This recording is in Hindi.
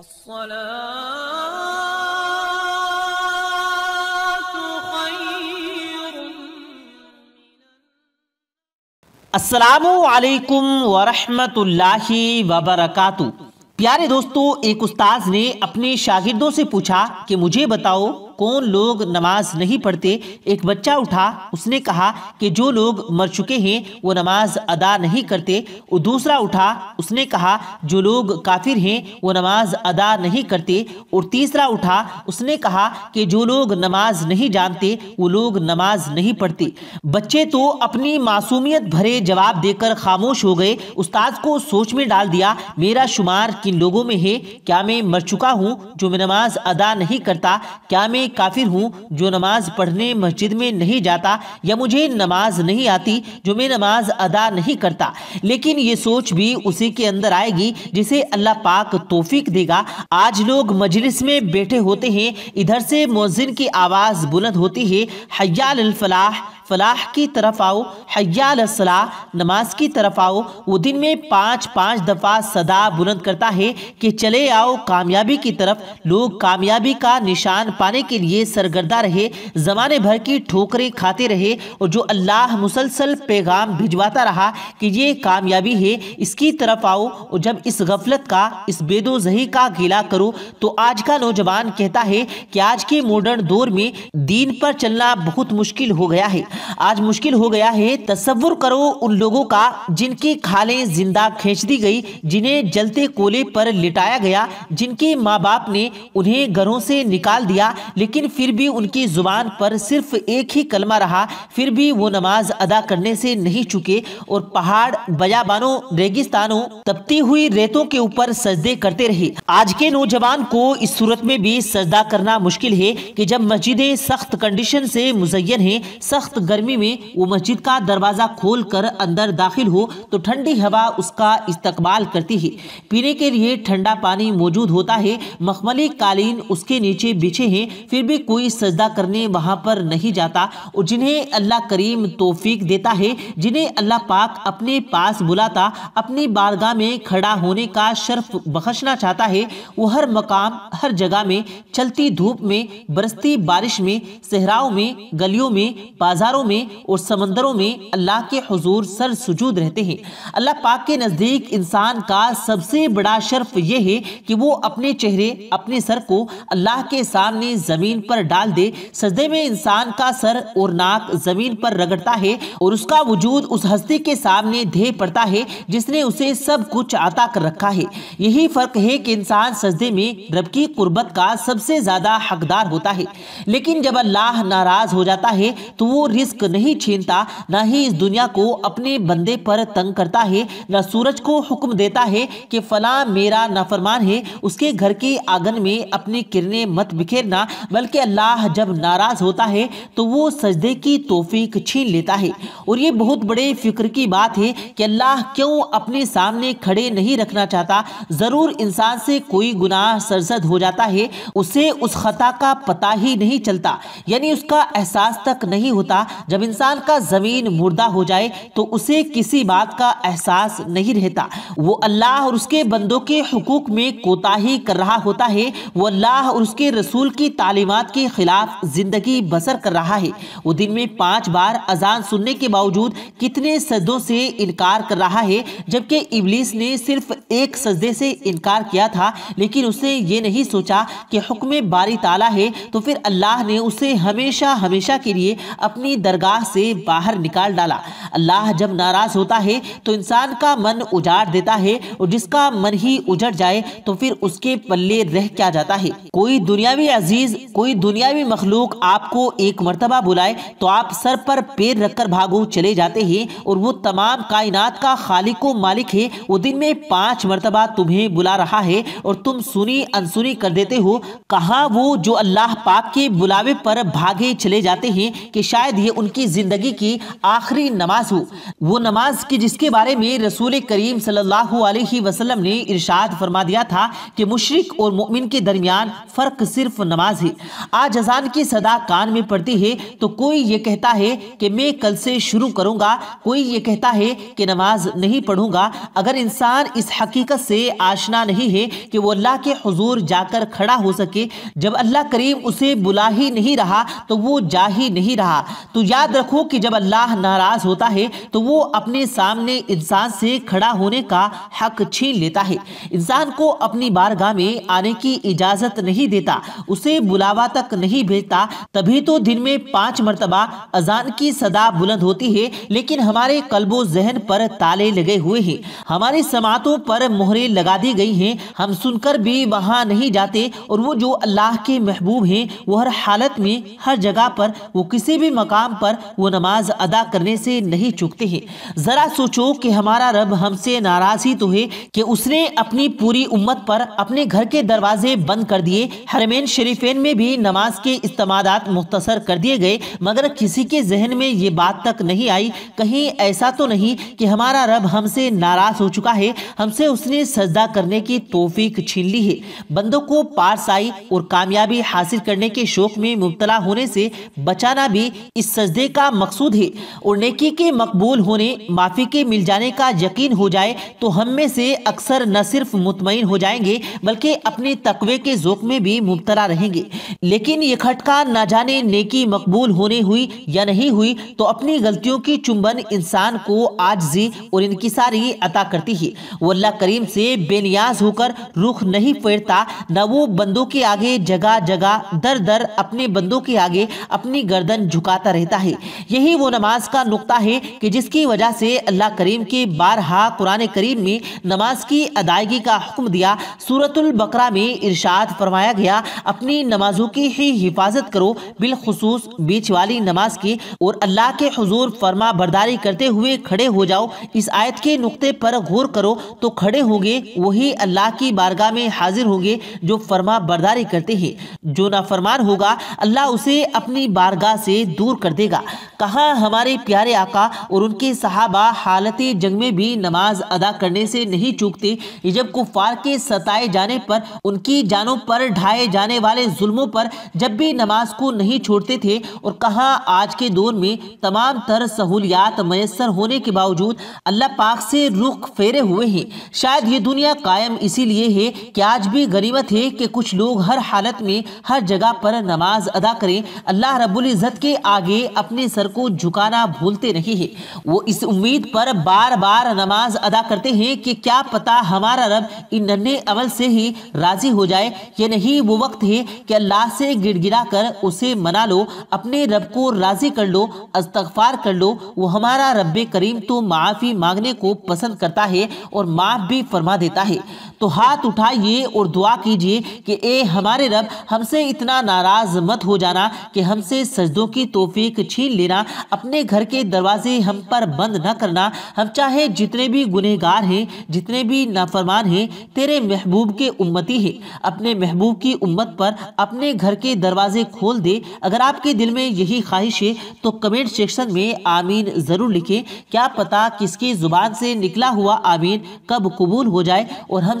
असलकम वरहमतुल्लाहि वबरकू प्यारे दोस्तों एक उस्ताद ने अपने शागिदों से पूछा कि मुझे बताओ कौन लोग नमाज नहीं पढ़ते एक बच्चा उठा उसने कहा कि जो लोग मर चुके हैं वो नमाज अदा नहीं करते और दूसरा उठा उसने कहा जो लोग काफिर हैं वो नमाज अदा नहीं करते और तीसरा उठा उसने कहा कि जो लोग नमाज नहीं जानते वो लोग नमाज नहीं पढ़ते बच्चे तो अपनी मासूमियत भरे जवाब देकर खामोश हो गए उस्ताद को सोच में डाल दिया मेरा शुमार किन लोगों में है क्या मैं मर चुका हूँ जो मैं नमाज अदा नहीं करता क्या मैं में काफिर हूँ जो नमाज पढ़ने मस्जिद में नहीं जाता या मुझे नमाज नहीं आती जो मैं नमाज अदा नहीं करता लेकिन ये सोच भी उसी के अंदर आएगी जिसे अल्लाह पाक तोफीक देगा आज लोग मजलिस में बैठे होते हैं इधर से मोजिन की आवाज़ बुलंद होती है हयाल फलाह फलाह की तरफ आओ हया नमाज की तरफ आओ वो दिन में पाँच पाँच दफ़ा सदा बुलंद करता है कि चले आओ कामयाबी की तरफ लोग कामयाबी का निशान पाने के लिए सरगर्दा रहे ज़माने भर की ठोकरें खाते रहे और जो अल्लाह मुसलसल पैगाम भिजवाता रहा कि ये कामयाबी है इसकी तरफ आओ और जब इस गफलत का इस बेदोजही का गिला करो तो आज का नौजवान कहता है कि आज के मॉडर्न दौर में दीन पर चलना बहुत मुश्किल हो गया है आज मुश्किल हो गया है तस्वुर करो उन लोगों का जिनकी खालें जिंदा खींच दी गई जिन्हें जलते कोले पर लिटाया गया जिनके माँ बाप ने उन्हें घरों से निकाल दिया लेकिन फिर भी उनकी ज़ुबान पर सिर्फ एक ही कलमा रहा फिर भी वो नमाज अदा करने से नहीं चुके और पहाड़ बयाबानों रेगिस्तानों तपती हुई रेतों के ऊपर सजदे करते रहे आज के नौजवान को इस सूरत में भी सजदा करना मुश्किल है कि जब मस्जिदें सख्त कंडीशन से मुजयन हैं सख्त गर्मी में वो मस्जिद का दरवाज़ा खोल कर अंदर दाखिल हो तो ठंडी हवा उसका इस्तकबाल करती है पीने के लिए ठंडा पानी मौजूद होता है मखमली कालीन उसके नीचे बिछे हैं फिर भी कोई सजदा करने वहाँ पर नहीं जाता और जिन्हें अल्लाह करीम तोफीक देता है जिन्हें अल्लाह पाक अपने पास बुलाता अपनी बारगाह में खड़ा होने का शर्फ बखशना चाहता है वो हर मकाम हर जगह में चलती धूप में बरसती बारिश में सहराओं में गलियों में बाजारों पहाड़ों में और समंदरों में अल्लाह के हजूर सर सजूद रहते हैं अल्लाह पाक के नज़दीक इंसान का सबसे बड़ा शर्फ यह है कि वो अपने चेहरे अपने सर को अल्लाह के सामने ज़मीन पर डाल दे सजदे में इंसान का सर और नाक ज़मीन पर रगड़ता है और उसका वजूद उस हस्ती के सामने धे पड़ता है जिसने उसे सब कुछ आता कर रखा है यही फ़र्क है कि इंसान सजदे में रब की कुर्बत का सबसे ज़्यादा हकदार होता है लेकिन जब अल्लाह नाराज़ हो जाता है तो वो रिस्क रिस्क नहीं छीनता न ही इस दुनिया को अपने बंदे पर तंग करता है न सूरज को हुक्म देता है कि फला मेरा नाफरमान है उसके घर के आंगन में अपनी किरणें मत बिखेरना बल्कि अल्लाह जब नाराज़ होता है तो वो सजदे की तोफ़ीक छीन लेता है और ये बहुत बड़े फ़िक्र की बात है कि अल्लाह क्यों अपने सामने खड़े नहीं रखना चाहता ज़रूर इंसान से कोई गुनाह सरजद हो जाता है उसे उस खता का पता ही नहीं चलता यानी उसका एहसास तक नहीं होता जब इंसान का ज़मीन मुर्दा हो जाए तो उसे किसी बात का एहसास नहीं रहता वो अल्लाह और उसके बंदों के हकूक़ में कोताही कर रहा होता है वो अल्लाह और उसके रसूल की तालीमत के ख़िलाफ़ ज़िंदगी बसर कर रहा है वो दिन में पांच बार अजान सुनने के बावजूद कितने सजदों से इनकार कर रहा है जबकि इबलीस ने सिर्फ एक सजदे से इनकार किया था लेकिन उसने ये नहीं सोचा कि हुक्म बारी ताला है तो फिर अल्लाह ने उसे हमेशा हमेशा के लिए अपनी दरगाह से बाहर निकाल डाला अल्लाह जब नाराज़ होता है तो इंसान का मन उजाड़ देता है और जिसका मन ही उजड़ जाए तो फिर उसके पल्ले रह क्या जाता है कोई दुनियावी अजीज कोई दुनियावी मखलूक आपको एक मरतबा बुलाए तो आप सर पर पैर रखकर भागो चले जाते हैं और वो तमाम कायनात का खालिक मालिक है वो दिन में पाँच मरतबा तुम्हें बुला रहा है और तुम सुनी अनसुनी कर देते हो कहा वो जो अल्लाह पाक के बुलावे पर भागे चले जाते हैं कि शायद ये उनकी ज़िंदगी की आखिरी नमाज हो वो नमाज की जिसके बारे में रसूल करीम सल्लल्लाहु अलैहि वसल्लम ने इरशाद फरमा दिया था कि मुशरक और मोमिन के दरमियान फ़र्क सिर्फ नमाज है आज अजान की सदा कान में पड़ती है तो कोई ये कहता है कि मैं कल से शुरू करूँगा कोई ये कहता है कि नमाज नहीं पढ़ूंगा अगर इंसान इस हकीकत से आशना नहीं है कि वो अल्लाह के हजूर जाकर खड़ा हो सके जब अल्लाह करीम उसे बुला ही नहीं रहा तो वो जा ही नहीं रहा तो तो याद रखो कि जब अल्लाह नाराज होता है तो वो अपने सामने इंसान से खड़ा होने का हक छीन लेता है इंसान को अपनी बारगाह में आने की इजाज़त नहीं देता उसे बुलावा तक नहीं भेजता तभी तो दिन में पांच मरतबा अजान की सदा बुलंद होती है लेकिन हमारे कल्बो जहन पर ताले लगे हुए हैं हमारी समातों पर मोहरे लगा दी गई हैं हम सुनकर भी वहां नहीं जाते और वो जो अल्लाह के महबूब हैं वो हर हालत में हर जगह पर वो किसी भी मकाम मकाम पर वो नमाज अदा करने से नहीं चुकते हैं ज़रा सोचो कि हमारा रब हमसे नाराज़ ही तो है कि उसने अपनी पूरी उम्मत पर अपने घर के दरवाजे बंद कर दिए हरमेन शरीफेन में भी नमाज के इस्तेमाल मुख्तसर कर दिए गए मगर किसी के जहन में ये बात तक नहीं आई कहीं ऐसा तो नहीं कि हमारा रब हमसे नाराज़ हो चुका है हमसे उसने सजदा करने की तोफीक छीन ली है बंदों को पारसाई और कामयाबी हासिल करने के शौक में मुबतला होने से बचाना भी इस सजदे का मकसूद है और नेकी के मकबूल होने माफ़ी के मिल जाने का यकीन हो जाए तो हम में से अक्सर न सिर्फ मुतमिन हो जाएंगे बल्कि अपने तकवे के जोक में भी मुबतला रहेंगे लेकिन ये खटका ना जाने नेकी मकबूल होने हुई या नहीं हुई तो अपनी गलतियों की चुंबन इंसान को आजजी और सारी अता करती है वो अल्लाह करीम से बेनियाज होकर रुख नहीं फेरता न वो बंदों के आगे जगह जगह दर दर अपने बंदों के आगे अपनी गर्दन झुकाता रहता रहता है यही वो नमाज का नुकता है कि जिसकी वजह से अल्लाह करीम के बारहा कुरान करीम में नमाज की अदायगी का हुक्म दिया सूरतुल बकरा में इर्शाद फरमाया गया अपनी नमाजों की ही हिफाजत करो बिलखसूस बीच वाली नमाज की और अल्लाह के हजूर फरमा बरदारी करते हुए खड़े हो जाओ इस आयत के नुकते पर गौर करो तो खड़े होंगे वही अल्लाह की बारगाह में हाजिर होंगे जो फरमा बरदारी करते हैं जो नाफरमान होगा अल्लाह उसे अपनी बारगाह से दूर कर देगा कहा हमारे प्यारे आका और उनके सहाबा हालत जंग में भी नमाज अदा करने से नहीं चूकते जब कुफार के सताए जाने पर उनकी जानों पर ढाए जाने वाले जुल्मों पर जब भी नमाज को नहीं छोड़ते थे और कहा आज के दौर में तमाम तर सहूलियात मैसर होने के बावजूद अल्लाह पाक से रुख फेरे हुए हैं शायद ये दुनिया कायम इसीलिए है कि आज भी गरीबत है कि कुछ लोग हर हालत में हर जगह पर नमाज अदा करें अल्लाह रबुल्ज़त के आगे अपने सर को झुकाना भूलते नहीं है वो इस उम्मीद पर बार बार नमाज अदा करते हैं कि क्या पता हमारा रब इन नन्हे अमल से ही राजी हो जाए ये नहीं वो वक्त है कि अल्लाह से गिड़गिड़ा कर उसे मना लो अपने रब को राजी कर लो अस्तगफार कर लो वो हमारा रब करीम तो माफ़ी मांगने को पसंद करता है और माफ़ भी फरमा देता है तो हाथ उठाइए और दुआ कीजिए कि ए हमारे रब हमसे इतना नाराज़ मत हो जाना कि हमसे सजदों की तोफीक छीन लेना अपने घर के दरवाजे हम पर बंद न करना हम चाहे जितने भी गुनहगार हैं जितने भी नाफरमान हैं तेरे महबूब के उम्मती हैं अपने महबूब की उम्मत पर अपने घर के दरवाजे खोल दे अगर आपके दिल में यही ख्वाहिश है तो कमेंट सेक्शन में आमीन ज़रूर लिखें क्या पता किसकी ज़ुबान से निकला हुआ आमीन कब कबूल हो जाए और हम